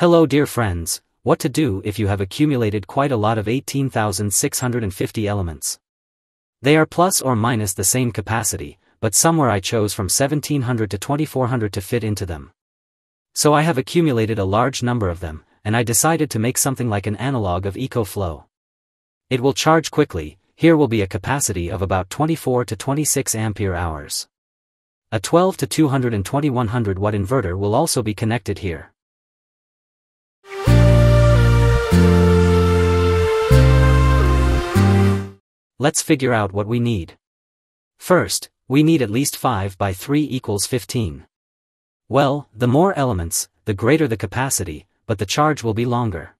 Hello dear friends, what to do if you have accumulated quite a lot of 18,650 elements. They are plus or minus the same capacity, but somewhere I chose from 1700 to 2400 to fit into them. So I have accumulated a large number of them, and I decided to make something like an analog of EcoFlow. It will charge quickly, here will be a capacity of about 24 to 26 ampere hours. A 12 to 220 watt inverter will also be connected here. Let's figure out what we need. First, we need at least 5 by 3 equals 15. Well, the more elements, the greater the capacity, but the charge will be longer.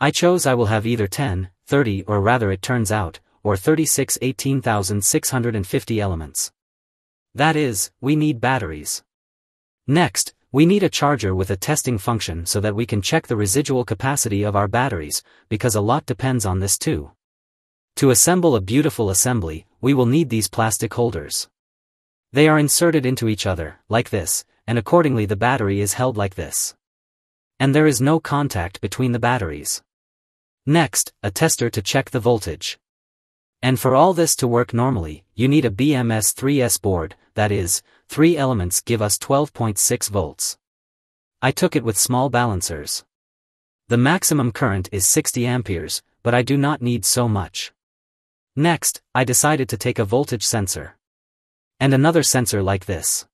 I chose I will have either 10, 30 or rather it turns out, or 36 18,650 elements. That is, we need batteries. Next, we need a charger with a testing function so that we can check the residual capacity of our batteries, because a lot depends on this too. To assemble a beautiful assembly, we will need these plastic holders. They are inserted into each other, like this, and accordingly the battery is held like this. And there is no contact between the batteries. Next, a tester to check the voltage. And for all this to work normally, you need a BMS3S board, that is, three elements give us 12.6 volts. I took it with small balancers. The maximum current is 60 amperes, but I do not need so much. Next, I decided to take a voltage sensor. And another sensor like this.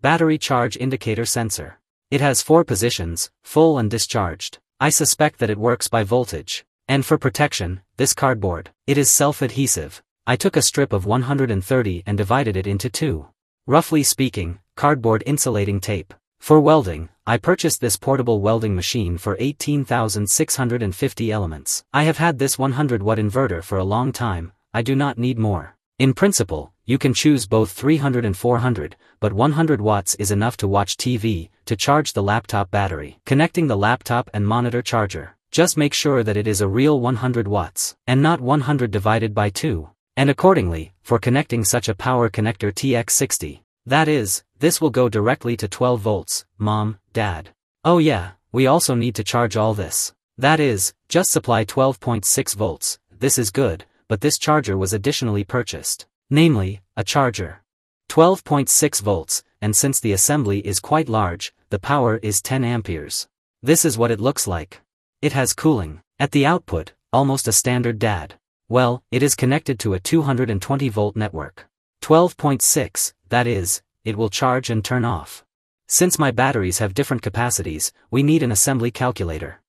Battery charge indicator sensor. It has four positions, full and discharged. I suspect that it works by voltage. And for protection, this cardboard, it is self-adhesive. I took a strip of 130 and divided it into two. Roughly speaking, cardboard insulating tape. For welding, I purchased this portable welding machine for 18,650 elements. I have had this 100 watt inverter for a long time, I do not need more. In principle, you can choose both 300 and 400, but 100 watts is enough to watch TV, to charge the laptop battery. Connecting the laptop and monitor charger. Just make sure that it is a real 100 watts, and not 100 divided by 2. And accordingly, for connecting such a power connector TX60. That is, this will go directly to 12 volts, mom, Dad. Oh yeah, we also need to charge all this. That is, just supply 12.6 volts, this is good, but this charger was additionally purchased. Namely, a charger. 12.6 volts, and since the assembly is quite large, the power is 10 amperes. This is what it looks like. It has cooling. At the output, almost a standard DAD. Well, it is connected to a 220 volt network. 12.6, that is, it will charge and turn off. Since my batteries have different capacities, we need an assembly calculator.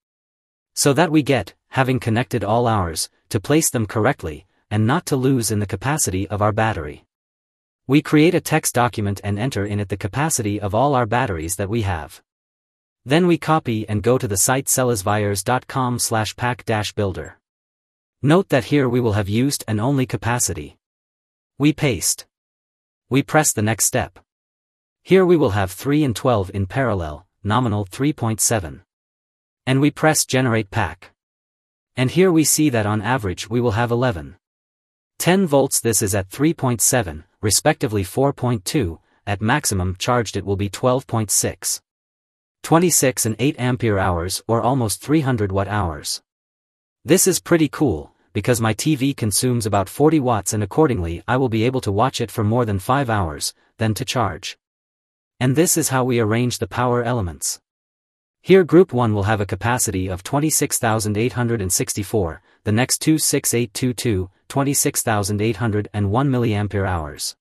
So that we get, having connected all ours, to place them correctly, and not to lose in the capacity of our battery. We create a text document and enter in it the capacity of all our batteries that we have. Then we copy and go to the site sellisvires.com slash pack-builder. Note that here we will have used an only capacity. We paste. We press the next step. Here we will have 3 and 12 in parallel, nominal 3.7. And we press generate pack. And here we see that on average we will have 11. 10 volts this is at 3.7, respectively 4.2, at maximum charged it will be 12.6. 26 and 8 ampere hours or almost 300 watt hours. This is pretty cool, because my TV consumes about 40 watts and accordingly I will be able to watch it for more than 5 hours, then to charge and this is how we arrange the power elements. Here group 1 will have a capacity of 26,864, the next two, six, eight, two, two, 6822, 26,801 mAh.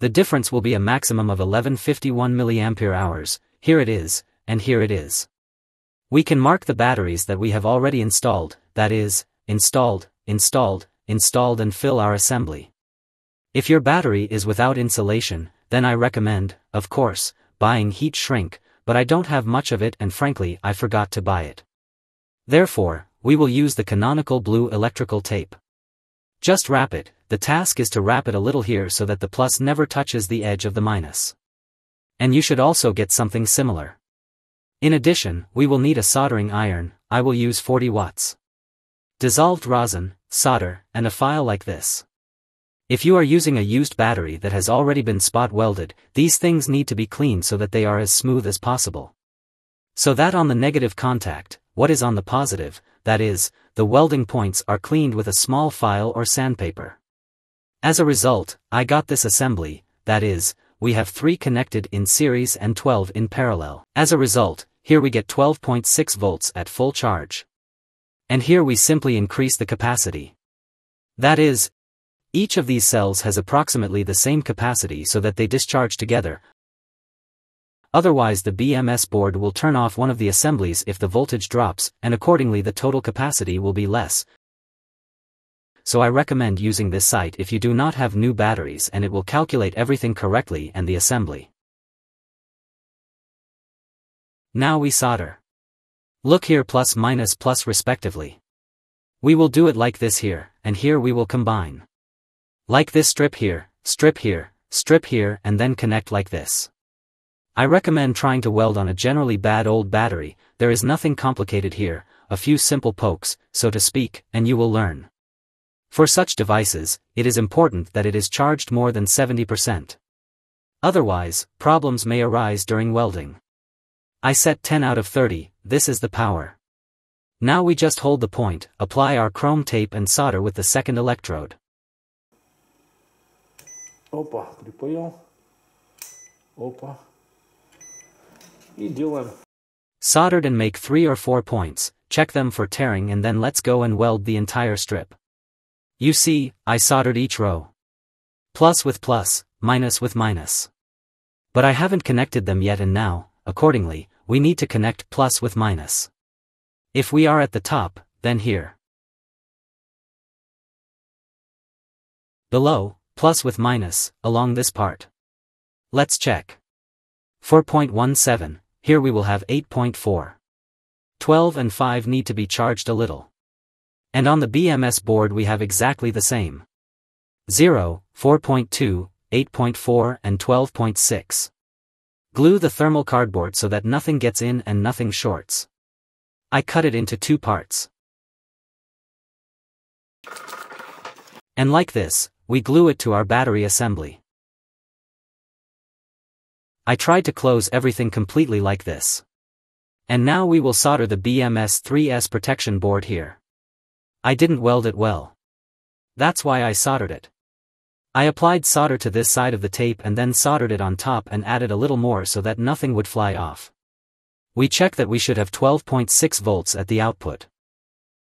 The difference will be a maximum of 1151 mAh, here it is, and here it is. We can mark the batteries that we have already installed, that is, installed, installed, installed and fill our assembly. If your battery is without insulation, then I recommend, of course, buying heat shrink, but I don't have much of it and frankly I forgot to buy it. Therefore, we will use the canonical blue electrical tape. Just wrap it, the task is to wrap it a little here so that the plus never touches the edge of the minus. And you should also get something similar. In addition, we will need a soldering iron, I will use 40 watts. Dissolved rosin, solder, and a file like this. If you are using a used battery that has already been spot welded, these things need to be cleaned so that they are as smooth as possible. So that on the negative contact, what is on the positive, that is, the welding points are cleaned with a small file or sandpaper. As a result, I got this assembly, that is, we have 3 connected in series and 12 in parallel. As a result, here we get 12.6 volts at full charge. And here we simply increase the capacity. That is, each of these cells has approximately the same capacity so that they discharge together. Otherwise the BMS board will turn off one of the assemblies if the voltage drops, and accordingly the total capacity will be less. So I recommend using this site if you do not have new batteries and it will calculate everything correctly and the assembly. Now we solder. Look here plus minus plus respectively. We will do it like this here, and here we will combine. Like this strip here, strip here, strip here and then connect like this. I recommend trying to weld on a generally bad old battery, there is nothing complicated here, a few simple pokes, so to speak, and you will learn. For such devices, it is important that it is charged more than 70%. Otherwise, problems may arise during welding. I set 10 out of 30, this is the power. Now we just hold the point, apply our chrome tape and solder with the second electrode. Opa, pripojil. Opa. I delim. Soldered and make three or four points, check them for tearing and then let's go and weld the entire strip. You see, I soldered each row. Plus with plus, minus with minus. But I haven't connected them yet and now, accordingly, we need to connect plus with minus. If we are at the top, then here. Below, plus with minus, along this part. Let's check. 4.17, here we will have 8.4. 12 and 5 need to be charged a little. And on the BMS board we have exactly the same. 0, 4.2, 8.4 and 12.6. Glue the thermal cardboard so that nothing gets in and nothing shorts. I cut it into two parts. And like this, we glue it to our battery assembly. I tried to close everything completely like this. And now we will solder the BMS-3S protection board here. I didn't weld it well. That's why I soldered it. I applied solder to this side of the tape and then soldered it on top and added a little more so that nothing would fly off. We check that we should have 12.6 volts at the output.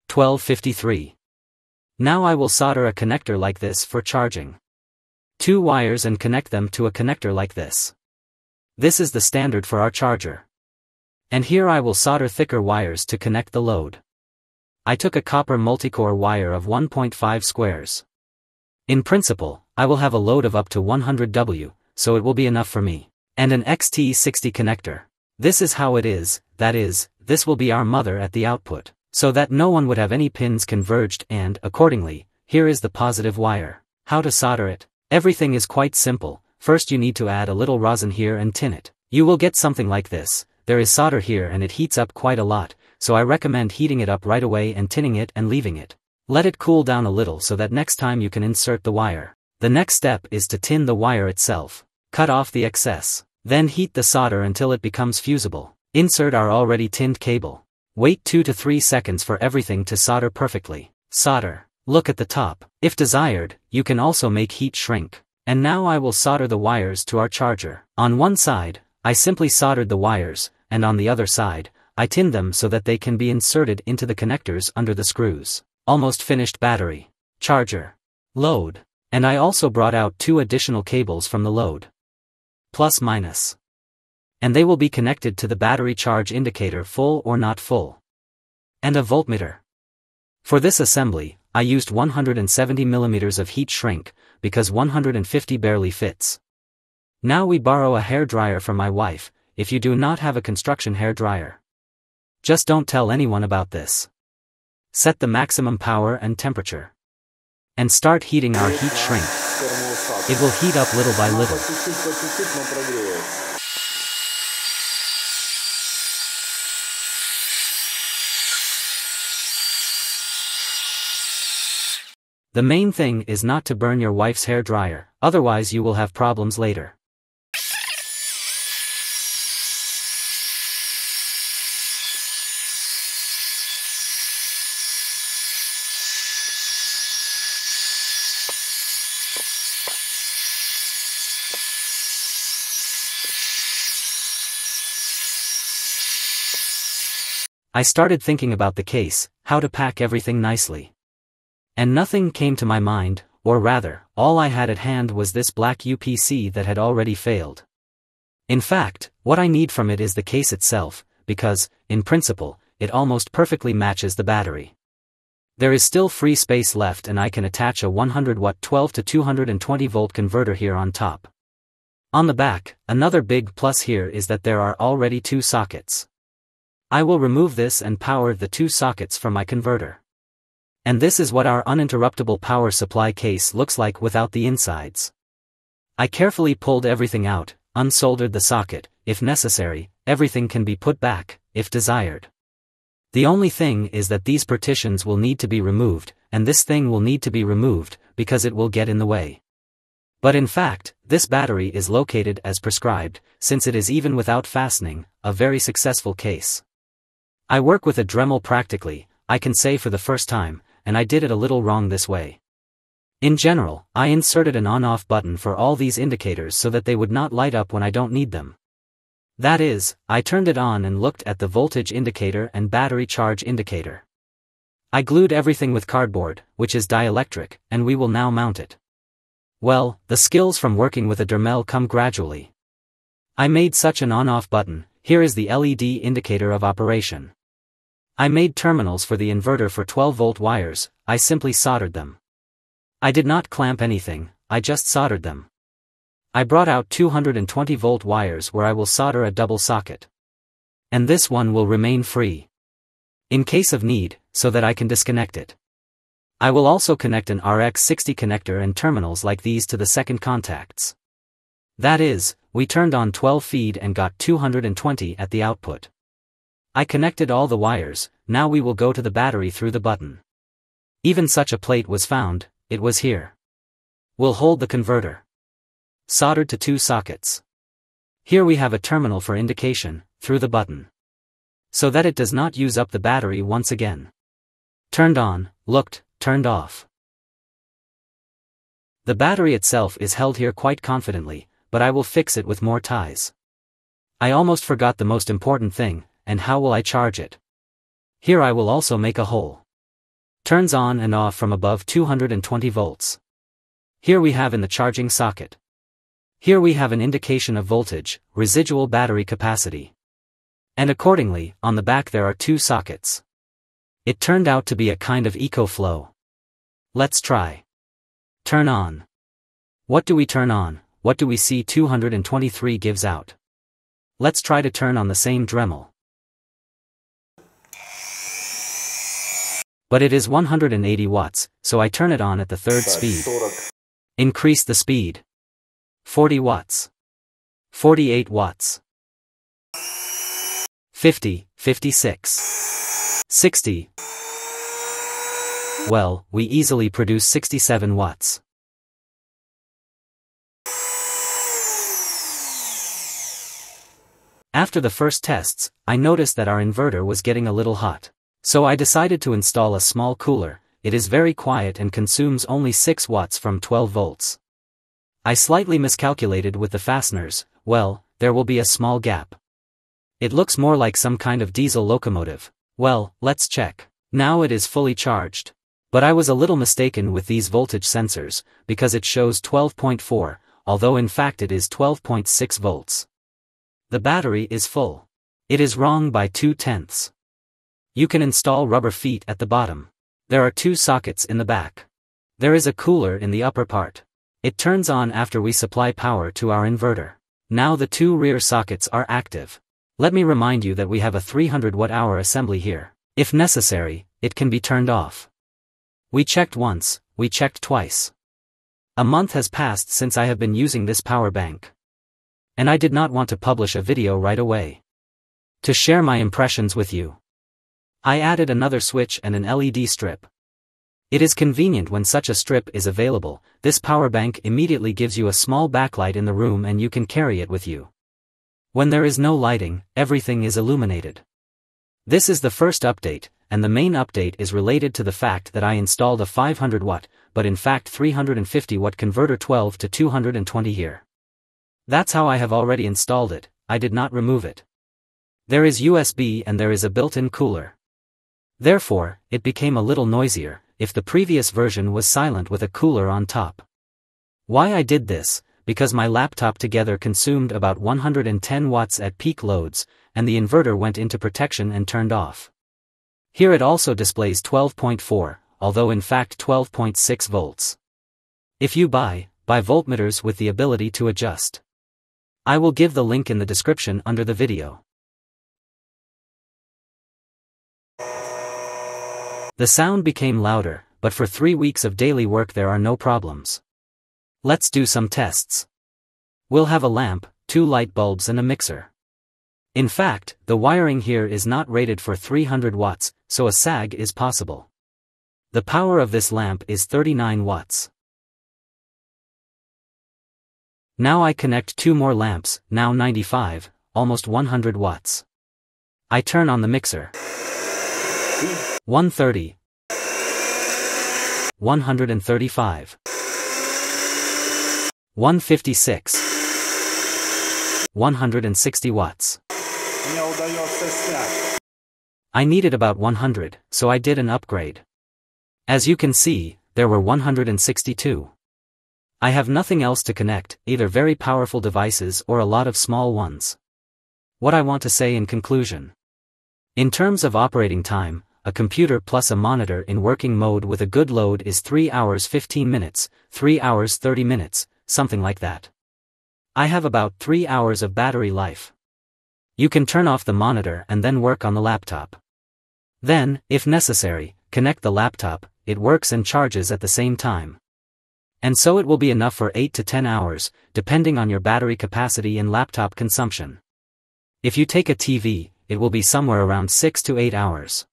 1253. Now I will solder a connector like this for charging. Two wires and connect them to a connector like this. This is the standard for our charger. And here I will solder thicker wires to connect the load. I took a copper multicore wire of 1.5 squares. In principle, I will have a load of up to 100W, so it will be enough for me. And an XT60 connector. This is how it is, that is, this will be our mother at the output. So that no one would have any pins converged and, accordingly, here is the positive wire. How to solder it. Everything is quite simple, first you need to add a little rosin here and tin it. You will get something like this, there is solder here and it heats up quite a lot, so I recommend heating it up right away and tinning it and leaving it. Let it cool down a little so that next time you can insert the wire. The next step is to tin the wire itself. Cut off the excess. Then heat the solder until it becomes fusible. Insert our already tinned cable. Wait 2 to 3 seconds for everything to solder perfectly. Solder. Look at the top. If desired, you can also make heat shrink. And now I will solder the wires to our charger. On one side, I simply soldered the wires, and on the other side, I tinned them so that they can be inserted into the connectors under the screws. Almost finished battery. Charger. Load. And I also brought out two additional cables from the load. Plus minus and they will be connected to the battery charge indicator full or not full. And a voltmeter. For this assembly, I used 170 millimeters of heat shrink, because 150 barely fits. Now we borrow a hair dryer from my wife, if you do not have a construction hair dryer. Just don't tell anyone about this. Set the maximum power and temperature. And start heating our heat shrink. It will heat up little by little. The main thing is not to burn your wife's hair dryer, otherwise you will have problems later. I started thinking about the case, how to pack everything nicely. And nothing came to my mind, or rather, all I had at hand was this black UPC that had already failed. In fact, what I need from it is the case itself, because, in principle, it almost perfectly matches the battery. There is still free space left and I can attach a 100 watt 12 to 220 volt converter here on top. On the back, another big plus here is that there are already two sockets. I will remove this and power the two sockets for my converter. And this is what our uninterruptible power supply case looks like without the insides. I carefully pulled everything out, unsoldered the socket, if necessary, everything can be put back, if desired. The only thing is that these partitions will need to be removed, and this thing will need to be removed, because it will get in the way. But in fact, this battery is located as prescribed, since it is even without fastening, a very successful case. I work with a Dremel practically, I can say for the first time, and I did it a little wrong this way. In general, I inserted an on-off button for all these indicators so that they would not light up when I don't need them. That is, I turned it on and looked at the voltage indicator and battery charge indicator. I glued everything with cardboard, which is dielectric, and we will now mount it. Well, the skills from working with a Dermel come gradually. I made such an on-off button, here is the LED indicator of operation. I made terminals for the inverter for 12-volt wires, I simply soldered them. I did not clamp anything, I just soldered them. I brought out 220-volt wires where I will solder a double socket. And this one will remain free. In case of need, so that I can disconnect it. I will also connect an RX60 connector and terminals like these to the second contacts. That is, we turned on 12 feed and got 220 at the output. I connected all the wires, now we will go to the battery through the button. Even such a plate was found, it was here. We'll hold the converter. Soldered to two sockets. Here we have a terminal for indication, through the button. So that it does not use up the battery once again. Turned on, looked, turned off. The battery itself is held here quite confidently, but I will fix it with more ties. I almost forgot the most important thing, and how will I charge it? Here I will also make a hole. Turns on and off from above 220 volts. Here we have in the charging socket. Here we have an indication of voltage, residual battery capacity. And accordingly, on the back there are two sockets. It turned out to be a kind of eco-flow. Let's try. Turn on. What do we turn on, what do we see 223 gives out? Let's try to turn on the same Dremel. But it is 180 watts, so I turn it on at the third speed. Increase the speed. 40 watts. 48 watts. 50, 56. 60. Well, we easily produce 67 watts. After the first tests, I noticed that our inverter was getting a little hot. So I decided to install a small cooler, it is very quiet and consumes only 6 watts from 12 volts. I slightly miscalculated with the fasteners, well, there will be a small gap. It looks more like some kind of diesel locomotive. Well, let's check. Now it is fully charged. But I was a little mistaken with these voltage sensors, because it shows 12.4, although in fact it is 12.6 volts. The battery is full. It is wrong by 2 tenths. You can install rubber feet at the bottom. There are two sockets in the back. There is a cooler in the upper part. It turns on after we supply power to our inverter. Now the two rear sockets are active. Let me remind you that we have a 300 watt hour assembly here. If necessary, it can be turned off. We checked once, we checked twice. A month has passed since I have been using this power bank. And I did not want to publish a video right away. To share my impressions with you. I added another switch and an LED strip. It is convenient when such a strip is available, this power bank immediately gives you a small backlight in the room and you can carry it with you. When there is no lighting, everything is illuminated. This is the first update, and the main update is related to the fact that I installed a 500 watt, but in fact 350 watt converter 12 to 220 here. That's how I have already installed it, I did not remove it. There is USB and there is a built-in cooler. Therefore, it became a little noisier, if the previous version was silent with a cooler on top. Why I did this, because my laptop together consumed about 110 watts at peak loads, and the inverter went into protection and turned off. Here it also displays 12.4, although in fact 12.6 volts. If you buy, buy voltmeters with the ability to adjust. I will give the link in the description under the video. The sound became louder, but for three weeks of daily work there are no problems. Let's do some tests. We'll have a lamp, two light bulbs and a mixer. In fact, the wiring here is not rated for 300 watts, so a sag is possible. The power of this lamp is 39 watts. Now I connect two more lamps, now 95, almost 100 watts. I turn on the mixer. 130 135 156 160 watts. I needed about 100, so I did an upgrade. As you can see, there were 162. I have nothing else to connect, either very powerful devices or a lot of small ones. What I want to say in conclusion. In terms of operating time, a computer plus a monitor in working mode with a good load is 3 hours 15 minutes, 3 hours 30 minutes, something like that. I have about 3 hours of battery life. You can turn off the monitor and then work on the laptop. Then, if necessary, connect the laptop, it works and charges at the same time. And so it will be enough for 8 to 10 hours, depending on your battery capacity and laptop consumption. If you take a TV, it will be somewhere around 6 to 8 hours.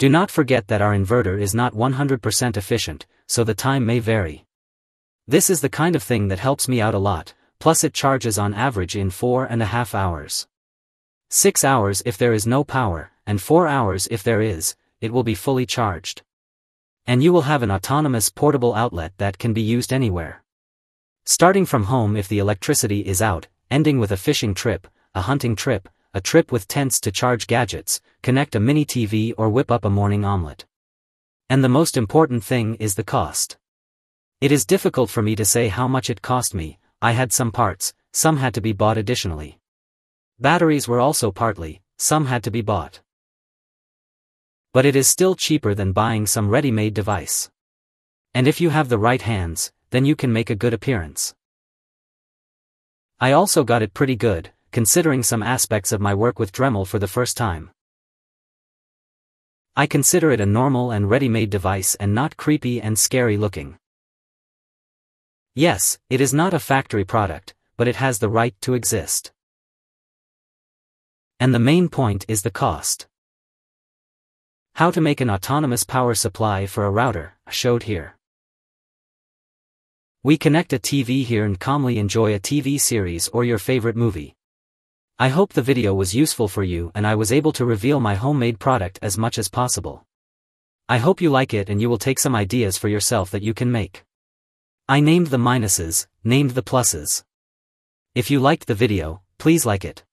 Do not forget that our inverter is not 100% efficient, so the time may vary. This is the kind of thing that helps me out a lot, plus it charges on average in four and a half hours. 6 hours if there is no power, and 4 hours if there is, it will be fully charged. And you will have an autonomous portable outlet that can be used anywhere. Starting from home if the electricity is out, ending with a fishing trip, a hunting trip, a trip with tents to charge gadgets, connect a mini TV or whip up a morning omelette. And the most important thing is the cost. It is difficult for me to say how much it cost me, I had some parts, some had to be bought additionally. Batteries were also partly, some had to be bought. But it is still cheaper than buying some ready-made device. And if you have the right hands, then you can make a good appearance. I also got it pretty good, considering some aspects of my work with Dremel for the first time. I consider it a normal and ready-made device and not creepy and scary looking. Yes, it is not a factory product, but it has the right to exist. And the main point is the cost. How to make an autonomous power supply for a router, showed here. We connect a TV here and calmly enjoy a TV series or your favorite movie. I hope the video was useful for you and I was able to reveal my homemade product as much as possible. I hope you like it and you will take some ideas for yourself that you can make. I named the minuses, named the pluses. If you liked the video, please like it.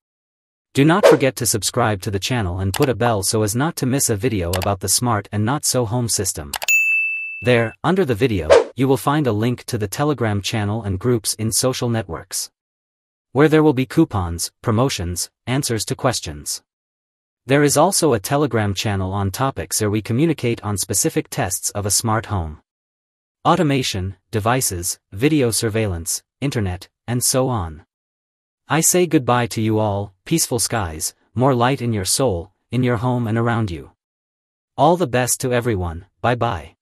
Do not forget to subscribe to the channel and put a bell so as not to miss a video about the smart and not so home system. There, under the video, you will find a link to the Telegram channel and groups in social networks where there will be coupons, promotions, answers to questions. There is also a Telegram channel on topics where we communicate on specific tests of a smart home. Automation, devices, video surveillance, internet, and so on. I say goodbye to you all, peaceful skies, more light in your soul, in your home and around you. All the best to everyone, bye bye.